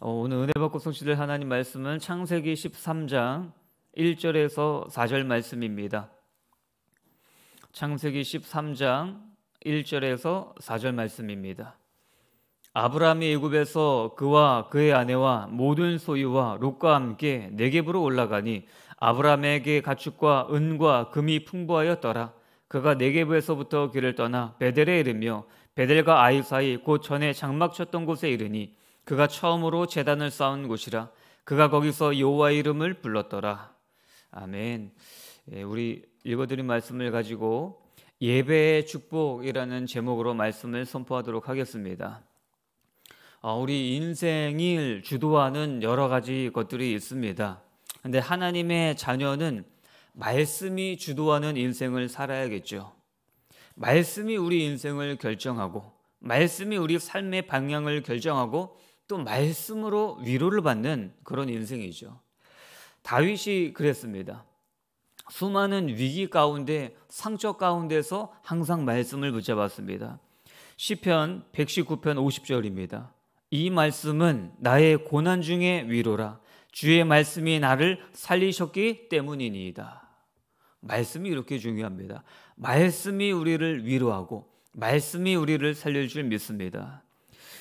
어, 오늘 은혜 받고 성취될 하나님 말씀은 창세기 13장 1절에서 4절 말씀입니다. 창세기 13장 1절에서 4절 말씀입니다. 아브라함이 애굽에서 그와 그의 아내와 모든 소유와 롯과 함께 네겝으로 올라가니 아브라함에게 가축과 은과 금이 풍부하였더라. 그가 네겝에서부터 길을 떠나 베델에 이르며 베델과 아이 사이 곧 전에 장막 쳤던 곳에 이르니 그가 처음으로 제단을 쌓은 곳이라 그가 거기서 여호와 이름을 불렀더라. 아멘. 예, 우리 읽어드린 말씀을 가지고 예배의 축복이라는 제목으로 말씀을 선포하도록 하겠습니다. 어, 우리 인생을 주도하는 여러 가지 것들이 있습니다. 그런데 하나님의 자녀는 말씀이 주도하는 인생을 살아야겠죠. 말씀이 우리 인생을 결정하고 말씀이 우리 삶의 방향을 결정하고 또 말씀으로 위로를 받는 그런 인생이죠. 다윗이 그랬습니다. 수많은 위기 가운데 상처 가운데서 항상 말씀을 붙잡았습니다. 시편 119편 50절입니다. 이 말씀은 나의 고난 중에 위로라. 주의 말씀이 나를 살리셨기 때문이니이다. 말씀이 이렇게 중요합니다. 말씀이 우리를 위로하고 말씀이 우리를 살려줄 믿습니다.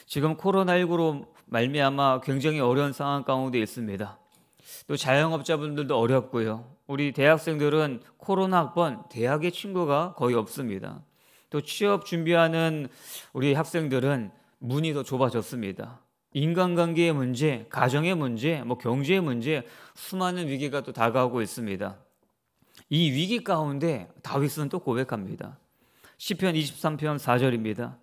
지금 코로나19로 말미암아 굉장히 어려운 상황 가운데 있습니다. 또 자영업자분들도 어렵고요. 우리 대학생들은 코로나 학번 대학의 친구가 거의 없습니다. 또 취업 준비하는 우리 학생들은 문이 더 좁아졌습니다. 인간관계의 문제, 가정의 문제, 뭐 경제의 문제, 수많은 위기가 또 다가오고 있습니다. 이 위기 가운데 다윗은 또 고백합니다. 시편 23편 4절입니다.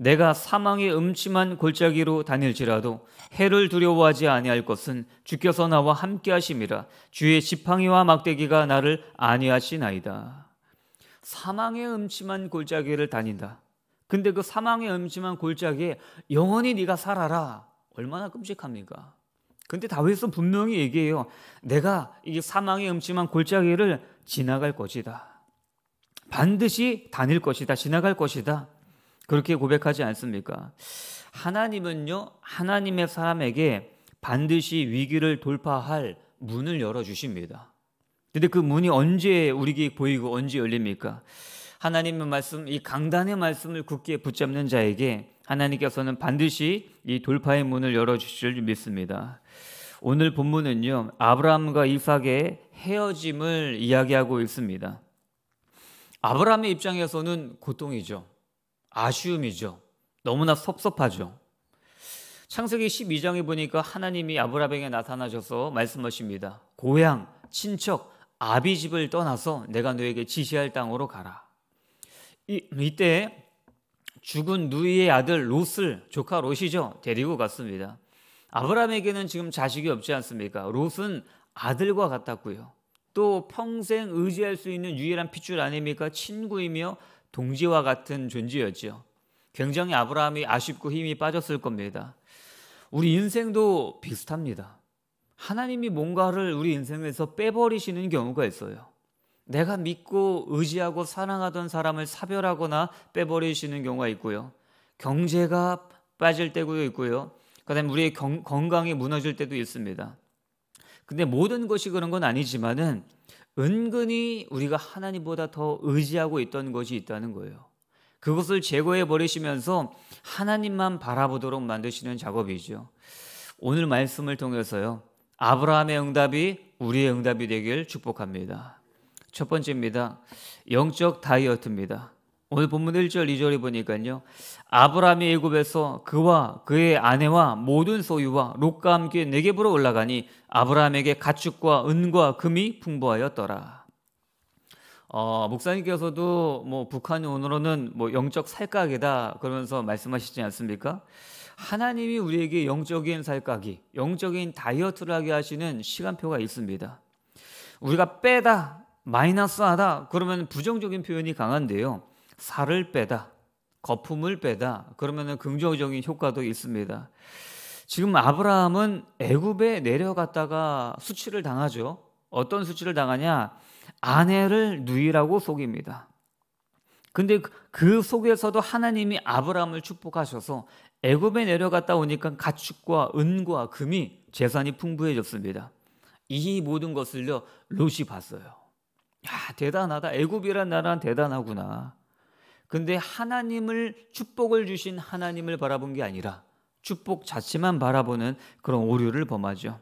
내가 사망의 음침한 골짜기로 다닐지라도 해를 두려워하지 아니할 것은 주께서 나와 함께 하심이라 주의 지팡이와 막대기가 나를 안위하시나이다. 사망의 음침한 골짜기를 다닌다. 근데 그 사망의 음침한 골짜기에 영원히 네가 살아라. 얼마나 끔찍합니까? 근데 다윗은 분명히 얘기해요. 내가 이게 사망의 음침한 골짜기를 지나갈 것이다. 반드시 다닐 것이다. 지나갈 것이다. 그렇게 고백하지 않습니까? 하나님은요, 하나님의 사람에게 반드시 위기를 돌파할 문을 열어주십니다. 근데 그 문이 언제 우리에게 보이고 언제 열립니까? 하나님의 말씀, 이 강단의 말씀을 굳게 붙잡는 자에게 하나님께서는 반드시 이 돌파의 문을 열어주실 줄 믿습니다. 오늘 본문은요, 아브라함과 이삭의 헤어짐을 이야기하고 있습니다. 아브라함의 입장에서는 고통이죠. 아쉬움이죠. 너무나 섭섭하죠. 창세기 12장에 보니까 하나님이 아브라함에게 나타나셔서 말씀하십니다. 고향, 친척, 아비 집을 떠나서 내가 너에게 지시할 땅으로 가라. 이, 이때 죽은 누이의 아들 롯을 조카 롯이죠. 데리고 갔습니다. 아브라함에게는 지금 자식이 없지 않습니까? 롯은 아들과 같았고요. 또 평생 의지할 수 있는 유일한 핏줄 아닙니까? 친구이며 동지와 같은 존재였죠 굉장히 아브라함이 아쉽고 힘이 빠졌을 겁니다. 우리 인생도 비슷합니다. 하나님이 뭔가를 우리 인생에서 빼버리시는 경우가 있어요. 내가 믿고 의지하고 사랑하던 사람을 사별하거나 빼버리시는 경우가 있고요. 경제가 빠질 때도 있고요. 그다음 에 우리의 건강이 무너질 때도 있습니다. 근데 모든 것이 그런 건 아니지만은 은근히 우리가 하나님보다 더 의지하고 있던 것이 있다는 거예요. 그것을 제거해 버리시면서 하나님만 바라보도록 만드시는 작업이죠. 오늘 말씀을 통해서요. 아브라함의 응답이 우리의 응답이 되길 축복합니다. 첫 번째입니다. 영적 다이어트입니다. 오늘 본문 1절 2절에 보니까요. 아브라함이 애굽에서 그와 그의 아내와 모든 소유와 롯과 함께 네게부로 올라가니 아브라함에게 가축과 은과 금이 풍부하였더라. 어, 목사님께서도 뭐 북한이 오늘은 뭐 영적 살각이다 그러면서 말씀하시지 않습니까? 하나님이 우리에게 영적인 살까기, 영적인 다이어트를 하게 하시는 시간표가 있습니다. 우리가 빼다, 마이너스하다 그러면 부정적인 표현이 강한데요. 살을 빼다, 거품을 빼다. 그러면은 긍정적인 효과도 있습니다. 지금 아브라함은 애굽에 내려갔다가 수치를 당하죠. 어떤 수치를 당하냐? 아내를 누이라고 속입니다. 근데 그, 그 속에서도 하나님이 아브라함을 축복하셔서 애굽에 내려갔다 오니까 가축과 은과 금이 재산이 풍부해졌습니다. 이 모든 것을요 롯이 봤어요. 야 대단하다. 애굽이란 나라는 대단하구나. 근데 하나님을 축복을 주신 하나님을 바라본 게 아니라 축복 자체만 바라보는 그런 오류를 범하죠.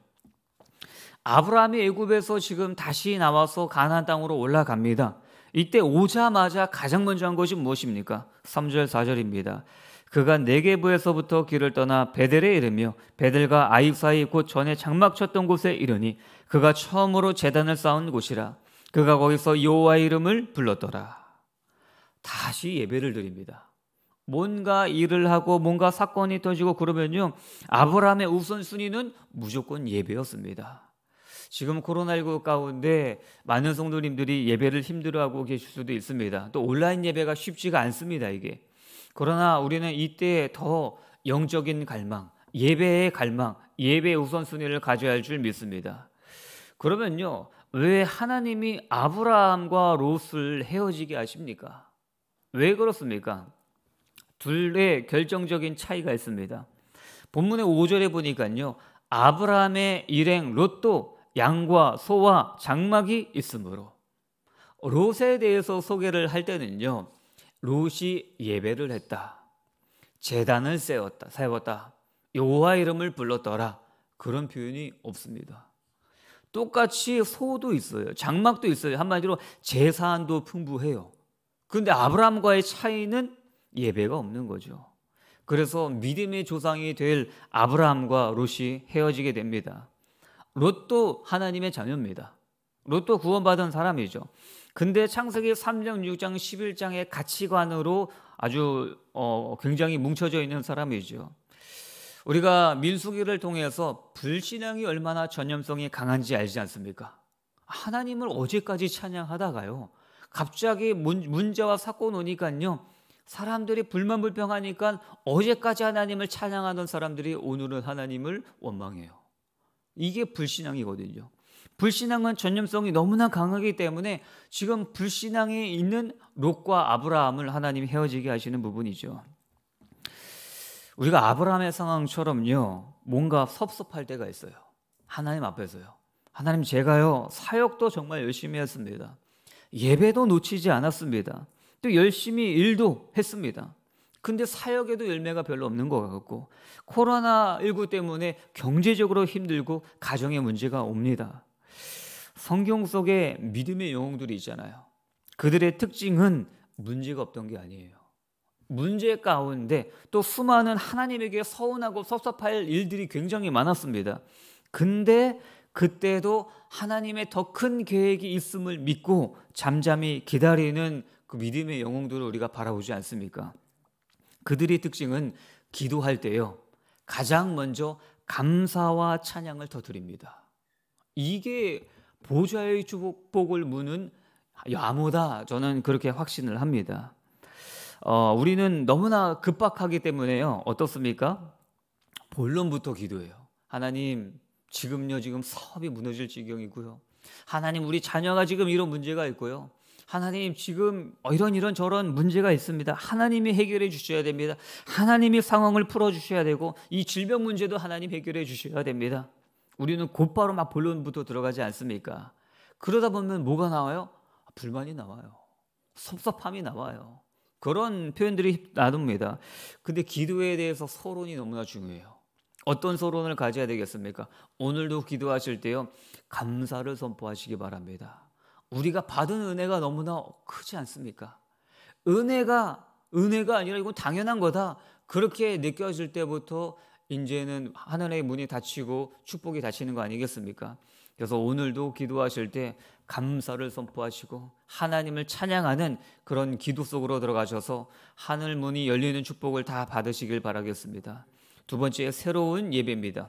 아브라함이 애굽에서 지금 다시 나와서 가나안 땅으로 올라갑니다. 이때 오자마자 가장 먼저 한 것이 무엇입니까? 3절 4절입니다. 그가 네개부에서부터 길을 떠나 베델에 이르며 베델과 아익 사이 곧 전에 장막 쳤던 곳에 이르니 그가 처음으로 재단을 쌓은 곳이라 그가 거기서 여호와 이름을 불렀더라. 다시 예배를 드립니다. 뭔가 일을 하고 뭔가 사건이 터지고 그러면요. 아브라함의 우선순위는 무조건 예배였습니다. 지금 코로나19 가운데 많은 성도님들이 예배를 힘들어하고 계실 수도 있습니다. 또 온라인 예배가 쉽지가 않습니다, 이게. 그러나 우리는 이때 더 영적인 갈망, 예배의 갈망, 예배 우선순위를 가져야 할 줄 믿습니다. 그러면요, 왜 하나님이 아브라함과 롯을 헤어지게 하십니까? 왜 그렇습니까? 둘의 결정적인 차이가 있습니다. 본문의 5절에 보니까요. 아브라함의 일행 롯도 양과 소와 장막이 있으므로 롯에 대해서 소개를 할 때는요. 롯이 예배를 했다. 재단을 세웠다. 세웠다. 여호와 이름을 불렀더라. 그런 표현이 없습니다. 똑같이 소도 있어요. 장막도 있어요. 한마디로 재산도 풍부해요. 그런데 아브라함과의 차이는 예배가 없는 거죠. 그래서 믿음의 조상이 될 아브라함과 롯이 헤어지게 됩니다. 롯도 하나님의 자녀입니다. 롯도 구원받은 사람이죠. 근데 창세기 3장, 6장, 11장의 가치관으로 아주 어, 굉장히 뭉쳐져 있는 사람이죠. 우리가 민수기를 통해서 불신앙이 얼마나 전염성이 강한지 알지 않습니까? 하나님을 어제까지 찬양하다가요. 갑자기 문, 문제와 사건 오니까요. 사람들이 불만불평하니까 어제까지 하나님을 찬양하던 사람들이 오늘은 하나님을 원망해요. 이게 불신앙이거든요. 불신앙은 전염성이 너무나 강하기 때문에 지금 불신앙에 있는 롯과 아브라함을 하나님 헤어지게 하시는 부분이죠. 우리가 아브라함의 상황처럼요, 뭔가 섭섭할 때가 있어요. 하나님 앞에서요. 하나님 제가요, 사역도 정말 열심히 했습니다. 예배도 놓치지 않았습니다. 또 열심히 일도 했습니다. 근데 사역에도 열매가 별로 없는 것 같고 코로나19 때문에 경제적으로 힘들고 가정에 문제가 옵니다. 성경 속에 믿음의 영웅들이 있잖아요. 그들의 특징은 문제가 없던 게 아니에요. 문제 가운데 또 수많은 하나님에게 서운하고 섭섭할 일들이 굉장히 많았습니다. 근데 그때도 하나님의 더 큰 계획이 있음을 믿고 잠잠히 기다리는 그 믿음의 영웅들을 우리가 바라보지 않습니까? 그들의 특징은 기도할 때요. 가장 먼저 감사와 찬양을 터 드립니다. 이게 보좌의 축복을 무는 야모다 저는 그렇게 확신을 합니다. 어, 우리는 너무나 급박하기 때문에요. 어떻습니까? 본론부터 기도해요. 하나님, 지금요 지금 사업이 무너질 지경이고요. 하나님 우리 자녀가 지금 이런 문제가 있고요. 하나님 지금 이런 이런 저런 문제가 있습니다. 하나님이 해결해 주셔야 됩니다. 하나님이 상황을 풀어 주셔야 되고 이 질병 문제도 하나님 해결해 주셔야 됩니다. 우리는 곧바로 막 본론부터 들어가지 않습니까? 그러다 보면 뭐가 나와요? 불만이 나와요. 섭섭함이 나와요. 그런 표현들이 나눕니다. 근데 기도에 대해서 서론이 너무나 중요해요. 어떤 서론을 가져야 되겠습니까? 오늘도 기도하실 때요. 감사를 선포하시기 바랍니다. 우리가 받은 은혜가 너무나 크지 않습니까? 은혜가 은혜가 아니라 이건 당연한 거다. 그렇게 느껴질 때부터 이제는 하늘의 문이 닫히고 축복이 닫히는 거 아니겠습니까? 그래서 오늘도 기도하실 때 감사를 선포하시고 하나님을 찬양하는 그런 기도 속으로 들어가셔서 하늘 문이 열리는 축복을 다 받으시길 바라겠습니다. 두 번째 새로운 예배입니다.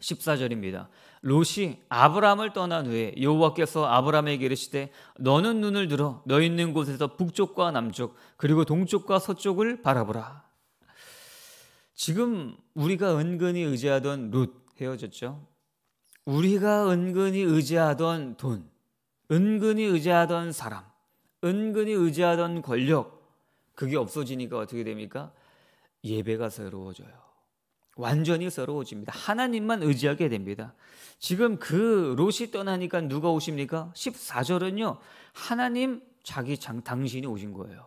14절입니다. 롯이 아브람을 떠난 후에 여호와께서 아브람에게 이르시되 너는 눈을 들어 너 있는 곳에서 북쪽과 남쪽 그리고 동쪽과 서쪽을 바라보라. 지금 우리가 은근히 의지하던 룻 헤어졌죠. 우리가 은근히 의지하던 돈, 은근히 의지하던 사람, 은근히 의지하던 권력 그게 없어지니까 어떻게 됩니까? 예배가 새로워져요. 완전히 서러워집니다. 하나님만 의지하게 됩니다. 지금 그 롯이 떠나니까 누가 오십니까? 14절은요. 하나님 자기 장, 당신이 오신 거예요.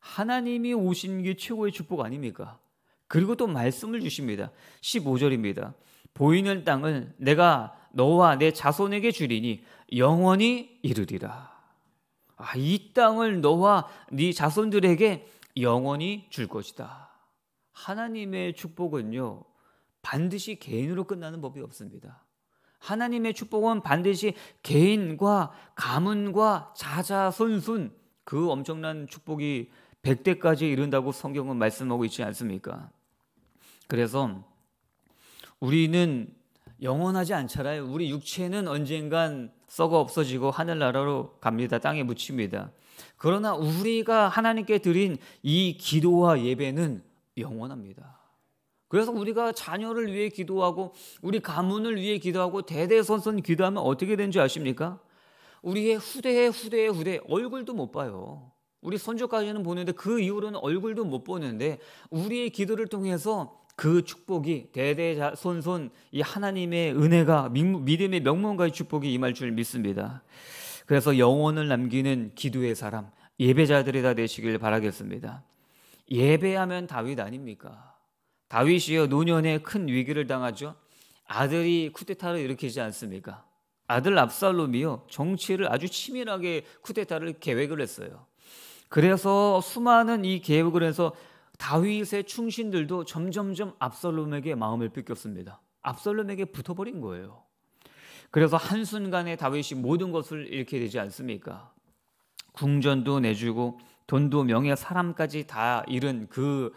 하나님이 오신 게 최고의 축복 아닙니까? 그리고 또 말씀을 주십니다. 15절입니다. 보이는 땅을 내가 너와 내 자손에게 주리니 영원히 이르리라. 아, 이 땅을 너와 네 자손들에게 영원히 줄 것이다. 하나님의 축복은요, 반드시 개인으로 끝나는 법이 없습니다. 하나님의 축복은 반드시 개인과 가문과 자자손손 그 엄청난 축복이 100대까지 이른다고 성경은 말씀하고 있지 않습니까? 그래서 우리는 영원하지 않잖아요. 우리 육체는 언젠간 썩어 없어지고 하늘나라로 갑니다. 땅에 묻힙니다. 그러나 우리가 하나님께 드린 이 기도와 예배는 영원합니다. 그래서 우리가 자녀를 위해 기도하고 우리 가문을 위해 기도하고 대대선선 기도하면 어떻게 되지 아십니까? 우리의 후대에 후대에 후대 얼굴도 못 봐요. 우리 선조까지는 보는데 그 이후로는 얼굴도 못 보는데 우리의 기도를 통해서 그 축복이 대대손손 이 하나님의 은혜가 믿음의 명문가의 축복이 임할 줄 믿습니다. 그래서 영혼을 남기는 기도의 사람 예배자들이 다 되시길 바라겠습니다. 예배하면 다윗 아닙니까? 다윗이 노년에 큰 위기를 당하죠. 아들이 쿠데타를 일으키지 않습니까? 아들 압살롬이요 정치를 아주 치밀하게 쿠데타를 계획을 했어요. 그래서 수많은 이 계획을 해서 다윗의 충신들도 점점점 압살롬에게 마음을 뺏겼습니다. 압살롬에게 붙어버린 거예요. 그래서 한순간에 다윗이 모든 것을 잃게 되지 않습니까? 궁전도 내주고 돈도 명예 사람까지 다 잃은 그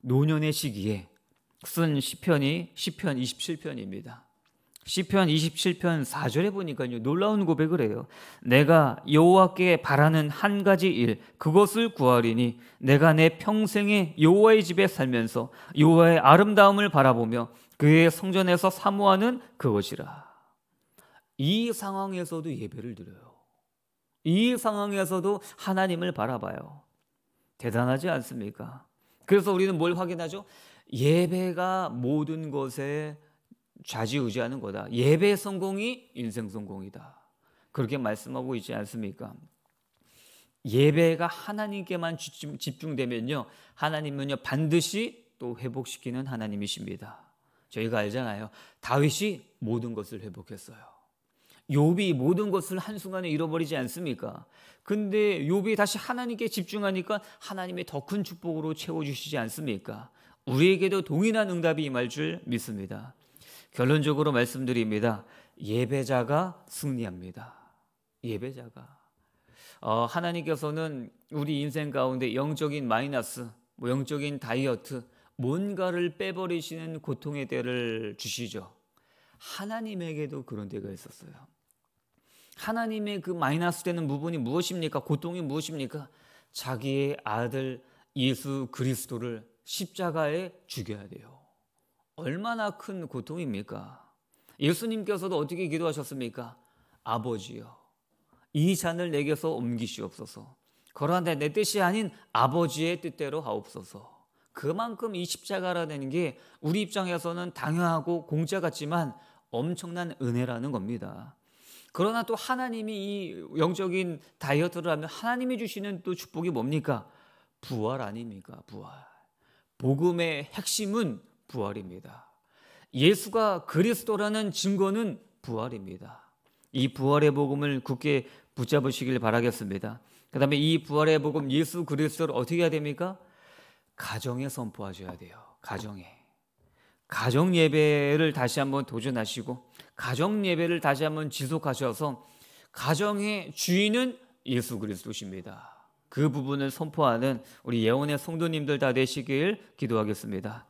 노년의 시기에 쓴 시편이 시편 27편입니다. 시편 27편 4절에 보니까요. 놀라운 고백을 해요. 내가 여호와께 바라는 한 가지 일 그것을 구하리니 내가 내 평생에 여호와의 집에 살면서 여호와의 아름다움을 바라보며 그의 성전에서 사모하는 그것이라. 이 상황에서도 예배를 드려요. 이 상황에서도 하나님을 바라봐요. 대단하지 않습니까? 그래서 우리는 뭘 확인하죠? 예배가 모든 것에 좌지우지하는 거다. 예배 성공이 인생 성공이다. 그렇게 말씀하고 있지 않습니까? 예배가 하나님께만 집중되면요. 하나님은요, 반드시 또 회복시키는 하나님이십니다. 저희가 알잖아요. 다윗이 모든 것을 회복했어요. 욥이 모든 것을 한순간에 잃어버리지 않습니까? 근데 욥이 다시 하나님께 집중하니까 하나님의 더 큰 축복으로 채워 주시지 않습니까? 우리에게도 동일한 응답이 임할 줄 믿습니다. 결론적으로 말씀드립니다. 예배자가 승리합니다. 예배자가 어, 하나님께서는 우리 인생 가운데 영적인 마이너스, 뭐 영적인 다이어트, 뭔가를 빼버리시는 고통의 때를 주시죠. 하나님에게도 그런 때가 있었어요. 하나님의 그 마이너스 되는 부분이 무엇입니까? 고통이 무엇입니까? 자기의 아들 예수 그리스도를 십자가에 죽여야 돼요. 얼마나 큰 고통입니까? 예수님께서도 어떻게 기도하셨습니까? 아버지여, 이 잔을 내게서 옮기시옵소서. 그러한데 내 뜻이 아닌 아버지의 뜻대로 하옵소서. 그만큼 이 십자가라는 게 우리 입장에서는 당연하고 공짜 같지만 엄청난 은혜라는 겁니다. 그러나 또 하나님이 이 영적인 다이어트를 하면 하나님이 주시는 또 축복이 뭡니까? 부활 아닙니까? 부활. 복음의 핵심은 부활입니다. 예수가 그리스도라는 증거는 부활입니다. 이 부활의 복음을 굳게 붙잡으시길 바라겠습니다. 그 다음에 이 부활의 복음 예수 그리스도를 어떻게 해야 됩니까? 가정에 선포하셔야 돼요. 가정에. 가정 예배를 다시 한번 도전하시고 가정 예배를 다시 한번 지속하셔서 가정의 주인은 예수 그리스도십니다. 그 부분을 선포하는 우리 예언의 성도님들 다 되시길 기도하겠습니다.